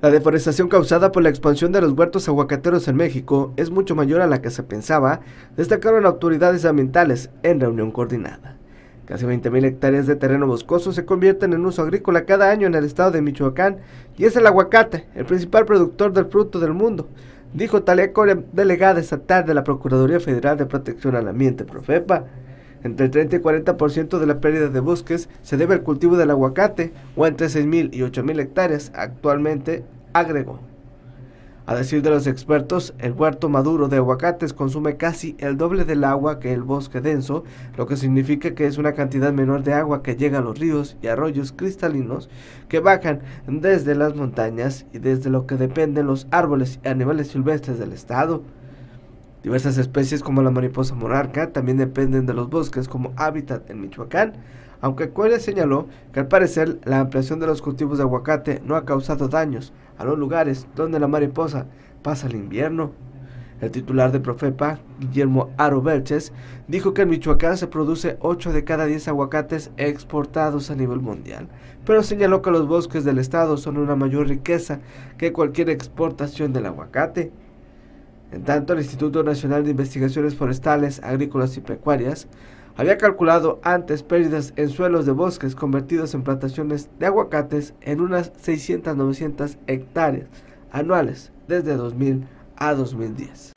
La deforestación causada por la expansión de los huertos aguacateros en México es mucho mayor a la que se pensaba, destacaron autoridades ambientales en reunión coordinada. Casi 20.000 hectáreas de terreno boscoso se convierten en uso agrícola cada año en el estado de Michoacán y es el aguacate, el principal productor del fruto del mundo, dijo Talia Corea, delegada estatal de la Procuraduría Federal de Protección al Ambiente, Profepa. Entre el 30 y 40% de la pérdida de bosques se debe al cultivo del aguacate, o entre 6.000 y 8.000 hectáreas actualmente, agregó. A decir de los expertos, el huerto maduro de aguacates consume casi el doble del agua que el bosque denso, lo que significa que es una cantidad menor de agua que llega a los ríos y arroyos cristalinos que bajan desde las montañas y desde lo que dependen los árboles y animales silvestres del estado. Diversas especies como la mariposa monarca también dependen de los bosques como hábitat en Michoacán, aunque Cuellar señaló que al parecer la ampliación de los cultivos de aguacate no ha causado daños a los lugares donde la mariposa pasa el invierno. El titular de Profepa, Guillermo Aro dijo que en Michoacán se produce 8 de cada 10 aguacates exportados a nivel mundial, pero señaló que los bosques del estado son una mayor riqueza que cualquier exportación del aguacate. En tanto, el Instituto Nacional de Investigaciones Forestales, Agrícolas y Pecuarias había calculado antes pérdidas en suelos de bosques convertidos en plantaciones de aguacates en unas 600-900 hectáreas anuales desde 2000 a 2010.